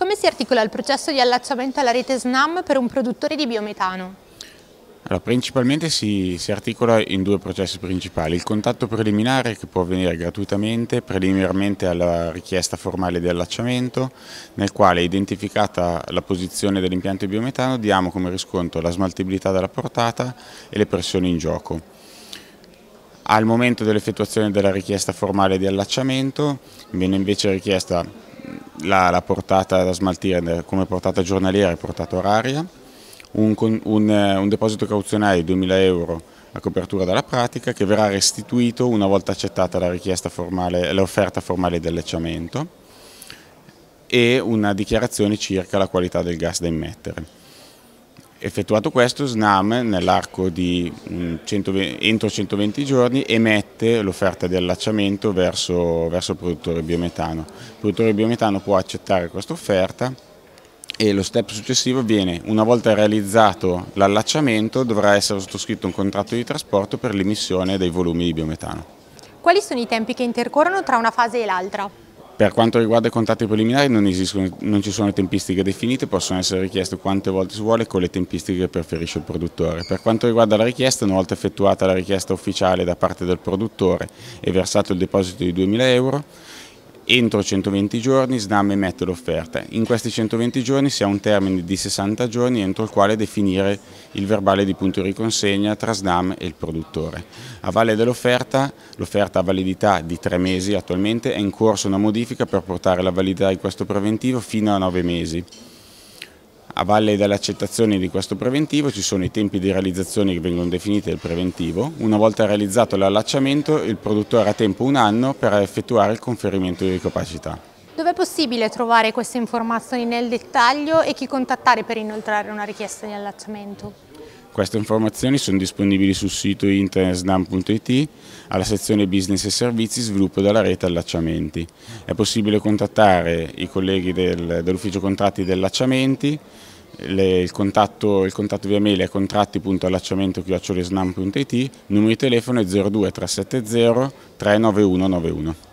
Come si articola il processo di allacciamento alla rete SNAM per un produttore di biometano? Allora, principalmente si, si, articola in due processi principali, il contatto preliminare che può avvenire gratuitamente, preliminarmente alla richiesta formale di allacciamento, nel quale identificata la posizione dell'impianto di biometano diamo come riscontro la smaltibilità della portata e le pressioni in gioco. Al momento dell'effettuazione della richiesta formale di allacciamento viene invece richiesta la, la, portata da smaltire eh, come portata giornaliera e portata oraria, un, un, eh, un deposito cauzionario di 2.000 euro a copertura dalla pratica che verrà restituito una volta accettata l'offerta formale, formale del lecciamento e una dichiarazione circa la qualità del gas da immettere. Effettuato questo, SNAM nell'arco di 120, mm, entro 120 giorni emette l'offerta di allacciamento verso, verso il produttore biometano. Il produttore biometano può accettare questa offerta e lo step successivo viene, una volta realizzato l'allacciamento, dovrà essere sottoscritto un contratto di trasporto per l'emissione dei volumi di biometano. Quali sono i tempi che intercorrono tra una fase e l'altra? Per quanto riguarda i contatti preliminari non, esistono, non, ci sono tempistiche definite, possono essere richieste quante volte si vuole con le tempistiche che preferisce il produttore. Per quanto riguarda la richiesta, una volta effettuata la richiesta ufficiale da parte del produttore e versato il deposito di 2.000 euro, entro 120 giorni SNAM emette l'offerta. In questi 120 giorni si ha un termine di 60 giorni entro il quale definire il verbale di punto di riconsegna tra SNAM e il produttore. A valle dell'offerta, l'offerta ha validità di 3 mesi attualmente, è in corso una modifica per portare la validità di questo preventivo fino a 9 mesi. A valle dell'accettazione di questo preventivo ci sono i tempi di realizzazione che vengono definiti del preventivo. Una volta realizzato l'allacciamento il produttore ha tempo un anno per effettuare il conferimento di capacità. Dove è possibile trovare queste informazioni nel dettaglio e chi contattare per inoltrare una richiesta di allacciamento? Queste informazioni sono disponibili sul sito internet snam.it alla sezione business e servizi sviluppo della rete allacciamenti. È possibile contattare i colleghi del, dell'ufficio contratti dell'allacciamenti le, il, contatto, il, contatto, via mail è contratti.allacciamento.it, numero di telefono è 02 370 39191.